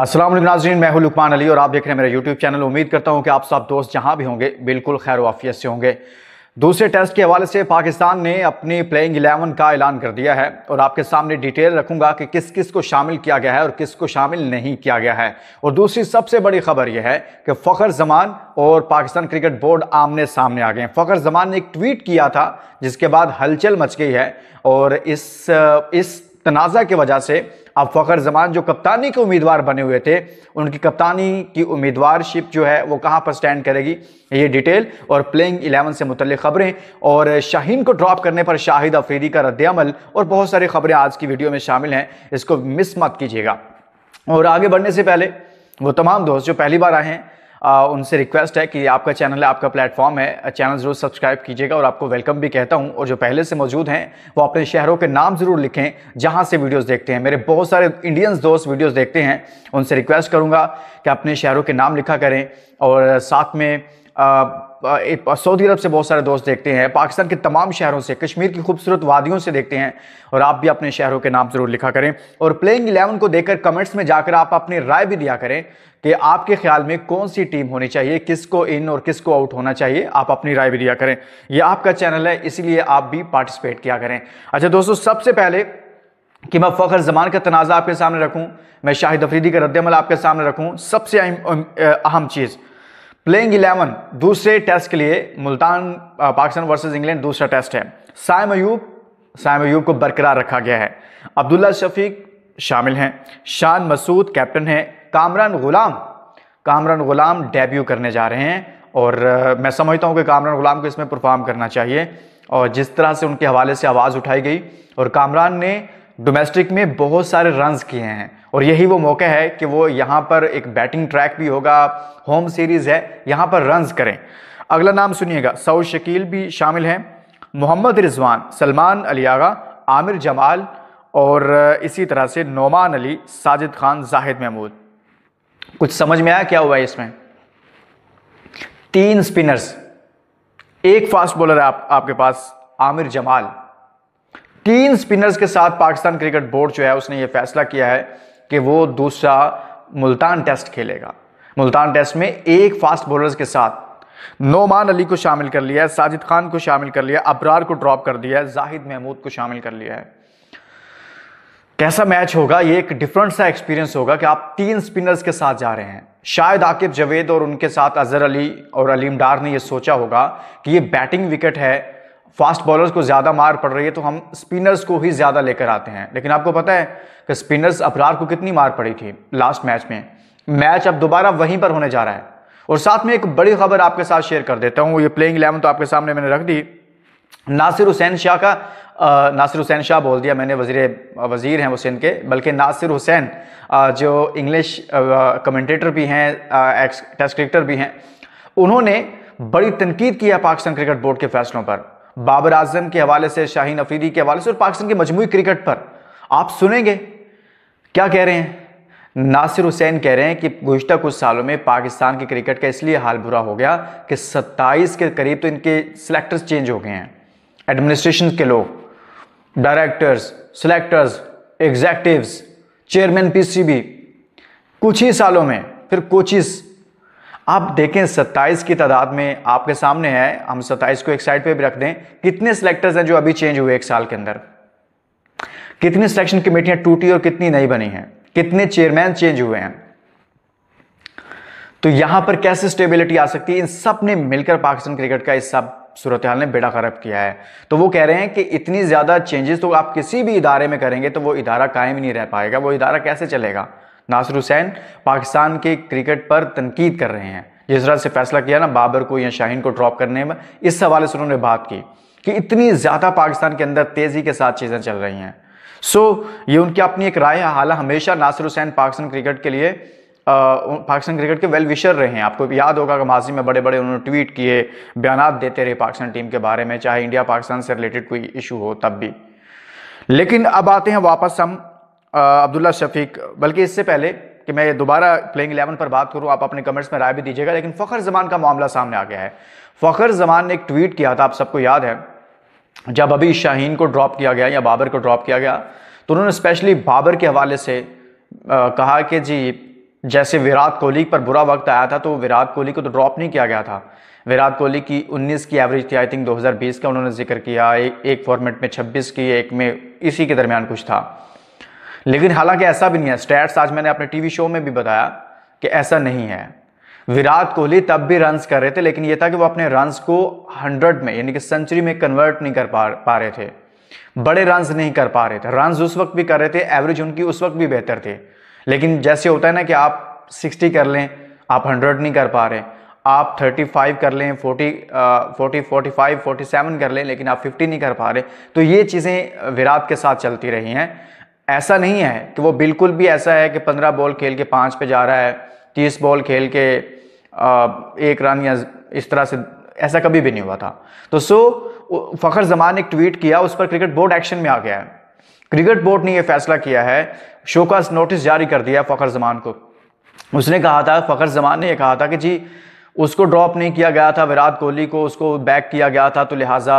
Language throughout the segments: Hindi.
असलम नाजरीन मैं हूं लुकमान अली और आप देख रहे हैं मेरा यूट्यूब चैनल उम्मीद करता हूं कि आप सब दोस्त जहां भी होंगे बिल्कुल खैर वाफियत से होंगे दूसरे टेस्ट के हवाले से पाकिस्तान ने अपनी प्लेइंग 11 का ऐलान कर दिया है और आपके सामने डिटेल रखूंगा कि किस किस को शामिल किया गया है और किस को शामिल नहीं किया गया है और दूसरी सबसे बड़ी खबर यह है कि फ़खर जमान और पाकिस्तान क्रिकेट बोर्ड आमने सामने आ गए हैं फ़खर जमान ने एक ट्वीट किया था जिसके बाद हलचल मच गई है और इस इस तनाज़ा की वजह से अब फ़खर जमान जो कप्तानी के उम्मीदवार बने हुए थे उनकी कप्तानी की उम्मीदवारशिप जो है वो कहाँ पर स्टैंड करेगी ये डिटेल और प्लेइंग इलेवन से मुतल खबरें और शाहीन को ड्रॉप करने पर शाहिद अफरीदी का रद्दमल और बहुत सारी खबरें आज की वीडियो में शामिल हैं इसको मिस मत कीजिएगा और आगे बढ़ने से पहले वो तमाम दोस्त जो पहली बार आए हैं उनसे रिक्वेस्ट है कि आपका चैनल है आपका प्लेटफॉर्म है चैनल ज़रूर सब्सक्राइब कीजिएगा और आपको वेलकम भी कहता हूँ और जो पहले से मौजूद हैं वो अपने शहरों के नाम ज़रूर लिखें जहाँ से वीडियोज़ देखते हैं मेरे बहुत सारे इंडियंस दोस्त वीडियोज़ देखते हैं उनसे रिक्वेस्ट करूँगा कि अपने शहरों के नाम लिखा करें और साथ में आ, सऊदी अरब से बहुत सारे दोस्त देखते हैं पाकिस्तान के तमाम शहरों से कश्मीर की खूबसूरत वादियों से देखते हैं और आप भी अपने शहरों के नाम ज़रूर लिखा करें और प्लेइंग इलेवन को देखकर कमेंट्स में जाकर आप अपनी राय भी दिया करें कि आपके ख्याल में कौन सी टीम होनी चाहिए किसको इन और किसको आउट होना चाहिए आप अपनी राय भी दिया करें यह आपका चैनल है इसीलिए आप भी पार्टिसिपेट किया करें अच्छा दोस्तों सबसे पहले कि मैं फ़खर जमान का तनाज़ा आपके सामने रखूं मैं शाहिद अफरीदी का रद्दमल आपके सामने रखूं सबसे अहम चीज़ प्लेइंग इलेवन दूसरे टेस्ट के लिए मुल्तान पाकिस्तान वर्सेस इंग्लैंड दूसरा टेस्ट है साइम अयूब साइम अयूब को बरकरार रखा गया है अब्दुल्ला शफीक शामिल हैं शान मसूद कैप्टन है कामरान गुलाम कामरान गुलाम डेब्यू करने जा रहे हैं और मैं समझता हूँ कि कामरान गुलाम को इसमें परफॉर्म करना चाहिए और जिस तरह से उनके हवाले से आवाज़ उठाई गई और कामरान ने डोमेस्टिक में बहुत सारे रन्स किए हैं और यही वो मौका है कि वो यहाँ पर एक बैटिंग ट्रैक भी होगा होम सीरीज़ है यहाँ पर रन्स करें अगला नाम सुनिएगा सऊद शकील भी शामिल हैं मोहम्मद रिजवान सलमान अलियागा आमिर जमाल और इसी तरह से नोमान अली साजिद खान जाहिद महमूद कुछ समझ में आया क्या हुआ है इसमें तीन स्पिनर्स एक फास्ट बॉलर आप आपके पास आमिर जमाल तीन स्पिनर्स के साथ पाकिस्तान क्रिकेट बोर्ड जो है उसने ये फैसला किया है कि वो दूसरा मुल्तान टेस्ट खेलेगा मुल्तान टेस्ट में एक फास्ट बॉलर्स के साथ नोमान अली को शामिल कर लिया है साजिद खान को शामिल कर लिया अबरार को ड्रॉप कर दिया है जाहिद महमूद को शामिल कर लिया है कैसा मैच होगा ये एक डिफरेंट सा एक्सपीरियंस होगा कि आप तीन स्पिनर्स के साथ जा रहे हैं शायद आकिब जवेद और उनके साथ अजहर अली और अलीम डार ने यह सोचा होगा कि ये बैटिंग विकेट है फास्ट बॉलर्स को ज़्यादा मार पड़ रही है तो हम स्पिनर्स को ही ज़्यादा लेकर आते हैं लेकिन आपको पता है कि स्पिनर्स अपरार को कितनी मार पड़ी थी लास्ट मैच में मैच अब दोबारा वहीं पर होने जा रहा है और साथ में एक बड़ी खबर आपके साथ शेयर कर देता हूँ ये प्लेइंग इलेवन तो आपके सामने मैंने रख दी नासिर हुसैन शाह का आ, नासिर हुसैन शाह बोल दिया मैंने वजीर वज़ीर हैं वो सिंध के बल्कि नासिर हुसैन जो इंग्लिश कमेंटेटर भी हैं एक्स टेस्ट क्रिकेटर भी हैं उन्होंने बड़ी तनकीद की है पाकिस्तान क्रिकेट बोर्ड के फैसलों पर बाबर आजम के हवाले से शाहीन अफरीदी के हवाले से और पाकिस्तान के मजमू क्रिकेट पर आप सुनेंगे क्या कह रहे हैं नासिर हुसैन कह रहे हैं कि गुज्तर कुछ सालों में पाकिस्तान के क्रिकेट का इसलिए हाल बुरा हो गया कि 27 के करीब तो इनके सिलेक्टर्स चेंज हो गए हैं एडमिनिस्ट्रेशन के लोग directors selectors executive chairman PCB कुछ ही सालों में फिर कोचिज़ आप देखें 27 की तादाद में आपके सामने है हम 27 को एक साइड पे भी रख दें कितने सिलेक्टर्स हैं जो अभी चेंज हुए एक साल के अंदर कितनी सिलेक्शन कमेटियां टूटी और कितनी नई बनी हैं कितने चेयरमैन चेंज हुए हैं तो यहां पर कैसे स्टेबिलिटी आ सकती है इन सब ने मिलकर पाकिस्तान क्रिकेट का इस सब सूरत ने बेड़ा खराब किया है तो वो कह रहे हैं कि इतनी ज़्यादा चेंजेस तो आप किसी भी इदारे में करेंगे तो वो इदारा कायम ही नहीं रह पाएगा वो इदारा कैसे चलेगा नासिर हुसैन पाकिस्तान के क्रिकेट पर तनकीद कर रहे हैं जिस तरह से फैसला किया ना बाबर को या शाहीन को ड्रॉप करने में इस हवाले से उन्होंने बात की कि इतनी ज़्यादा पाकिस्तान के अंदर तेज़ी के साथ चीज़ें चल रही हैं सो ये उनकी अपनी एक राय है हालांकि हमेशा नासिर हुसैन पाकिस्तान क्रिकेट के लिए पाकिस्तान क्रिकेट के वेल विशर रहे हैं आपको याद होगा कि माजी में बड़े बड़े उन्होंने ट्वीट किए बयान देते रहे पाकिस्तान टीम के बारे में चाहे इंडिया पाकिस्तान से रिलेटेड कोई इशू हो तब भी लेकिन अब आते हैं वापस हम अब्दुल्ला शफीक बल्कि इससे पहले कि मैं दोबारा प्लेइंग एलेवन पर बात करूं आप अपने कमेंट्स में राय भी दीजिएगा लेकिन फ़खर जमान का मामला सामने आ गया है फ़खर जमान ने एक ट्वीट किया था आप सबको याद है जब अभी शाहीन को ड्रॉप किया गया या बाबर को ड्रॉप किया गया तो उन्होंने स्पेशली बाबर के हवाले से आ, कहा कि जी जैसे विराट कोहली पर बुरा वक्त आया था तो विराट कोहली को तो ड्रॉप नहीं किया गया था विराट कोहली की 19 की एवरेज थी आई थिंक 2020 का उन्होंने जिक्र किया एक एक फॉर्मेट में 26 की एक में इसी के दरमियान कुछ था लेकिन हालांकि ऐसा भी नहीं है स्टैट्स आज मैंने अपने टीवी शो में भी बताया कि ऐसा नहीं है विराट कोहली तब भी रन्स कर रहे थे लेकिन यह था कि वो अपने रन्स को हंड्रेड में यानी कि सेंचुरी में कन्वर्ट नहीं कर पा पा रहे थे बड़े रन्स नहीं कर पा रहे थे रन्स उस वक्त भी कर रहे थे एवरेज उनकी उस वक्त भी बेहतर थे लेकिन जैसे होता है ना कि आप सिक्सटी कर लें आप हंड्रेड नहीं कर पा रहे आप थर्टी फाइव कर लें forty forty forty five forty seven कर लें लेकिन आप फिफ्टी नहीं कर पा रहे तो ये चीज़ें विराट के साथ चलती रही हैं ऐसा नहीं है कि वो बिल्कुल भी ऐसा है कि पंद्रह बॉल खेल के पाँच पे जा रहा है तीस बॉल खेल के एक रन या इस तरह से ऐसा कभी भी नहीं हुआ था तो सो फ़खर जमान ने ट्वीट किया उस पर क्रिकेट बोर्ड एक्शन में आ गया है क्रिकेट बोर्ड ने यह फैसला किया है शोकास नोटिस जारी कर दिया फ़खर जमान को उसने कहा था फ़खर जमान ने यह कहा था कि जी उसको ड्रॉप नहीं किया गया था विराट कोहली को उसको बैक किया गया था तो लिहाजा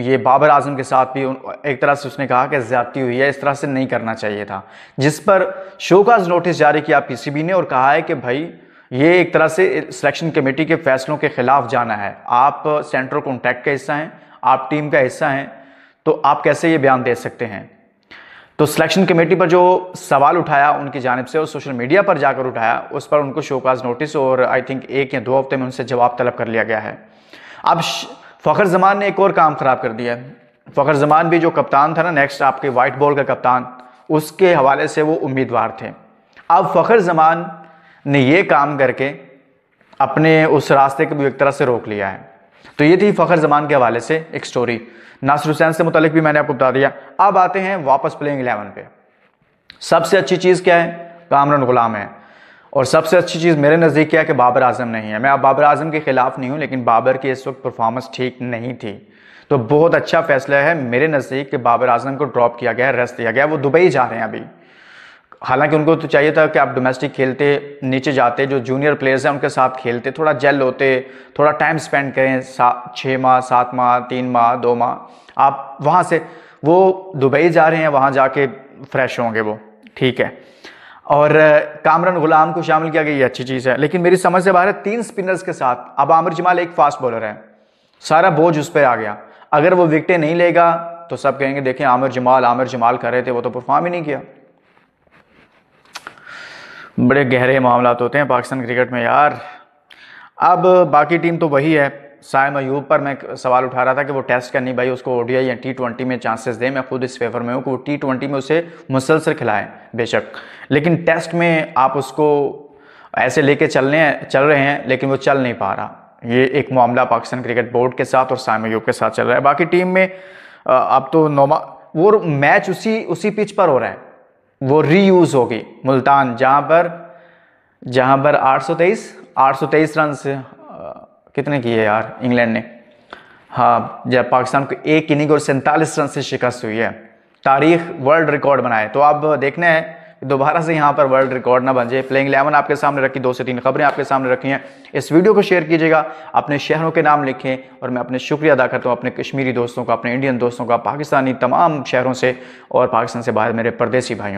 ये बाबर आजम के साथ भी एक तरह से उसने कहा कि ज्यादती हुई है इस तरह से नहीं करना चाहिए था जिस पर शोकाज नोटिस जारी किया पीसीबी ने और कहा है कि भाई ये एक तरह से सिलेक्शन कमेटी के फैसलों के खिलाफ जाना है आप सेंट्रल कॉन्टैक्ट का हिस्सा हैं आप टीम का हिस्सा हैं तो आप कैसे ये बयान दे सकते हैं तो सिलेक्शन कमेटी पर जो सवाल उठाया उनकी जानब से और सोशल मीडिया पर जाकर उठाया उस पर उनको शोकाज नोटिस और आई थिंक एक या दो हफ्ते में उनसे जवाब तलब कर लिया गया है अब श... फ़खर जमान ने एक और काम ख़राब कर दिया है फ़खर जमान भी जो कप्तान था ना नेक्स्ट आपके वाइट बॉल का कप्तान उसके हवाले से वो उम्मीदवार थे अब फ़खर जमान ने ये काम करके अपने उस रास्ते को भी एक तरह से रोक लिया है तो ये थी फ़खर जमान के हवाले से एक स्टोरी नासिर हुसैन से मुतलिक भी मैंने आपको बता दिया अब आते हैं वापस प्लेइंग एलेवन पे सबसे अच्छी चीज़ क्या है कामरान गुलाम है और सबसे अच्छी चीज़ मेरे नज़दीक क्या है कि बाबर आजम नहीं है मैं अब बाबर आजम के ख़िलाफ़ नहीं हूँ लेकिन बाबर की इस वक्त परफॉर्मेंस ठीक नहीं थी तो बहुत अच्छा फैसला है मेरे नज़दीक कि बाबर आजम को ड्रॉप किया गया है रेस्ट दिया गया वो दुबई जा रहे हैं अभी हालांकि उनको तो चाहिए था कि आप डोमेस्टिक खेलते नीचे जाते जो जूनियर प्लेयर्स हैं उनके साथ खेलते थोड़ा जेल होते थोड़ा टाइम स्पेंड करें सात छः माह सात माह तीन माह दो माह आप वहाँ से वो दुबई जा रहे हैं वहाँ जाके फ्रेश होंगे वो ठीक है और कामरान गुलाम को शामिल किया गया ये अच्छी चीज़ है लेकिन मेरी समझ से बाहर है तीन स्पिनर्स के साथ अब आमिर जमाल एक फास्ट बॉलर है सारा बोझ उस पर आ गया अगर वो विकटें नहीं लेगा तो सब कहेंगे देखें आमिर जमाल आमिर जमाल कर रहे थे वो तो परफॉर्म ही नहीं किया बड़े गहरे मामला होते हैं पाकिस्तान क्रिकेट में यार अब बाकी टीम तो वही है साय अयूब पर मैं सवाल उठा रहा था कि वो टेस्ट करनी भाई उसको ओडीआई या टी ट्वेंटी में चांसेस दें मैं खुद इस फेवर में हूँ कि वो टी ट्वेंटी में उसे मुसलसल खिलाएं बेशक लेकिन टेस्ट में आप उसको ऐसे लेके चलने चल रहे हैं लेकिन वो चल नहीं पा रहा ये एक मामला पाकिस्तान क्रिकेट बोर्ड के साथ और साय अयूब के साथ चल रहा है बाकी टीम में अब तो नोमा वो मैच उसी उसी पिच पर हो रहा है वो रीयूज़ होगी मुल्तान जहाँ पर जहाँ पर सौ 823 रन कितने किए यार इंग्लैंड ने हाँ जब पाकिस्तान को एक इनिंग और सैंतालीस रन से शिकस्त हुई है तारीख वर्ल्ड रिकॉर्ड बनाए तो आप देखना है दोबारा से यहाँ पर वर्ल्ड रिकॉर्ड ना बन जाए प्लेइंग इलेवन आपके सामने रखी दो से तीन खबरें आपके सामने रखी हैं इस वीडियो को शेयर कीजिएगा अपने शहरों के नाम लिखें और मैं अपने शुक्रिया अदा करता हूँ अपने कश्मीरी दोस्तों का अपने इंडियन दोस्तों का पाकिस्तानी तमाम शहरों से और पाकिस्तान से बाहर मेरे परदेसी भाइयों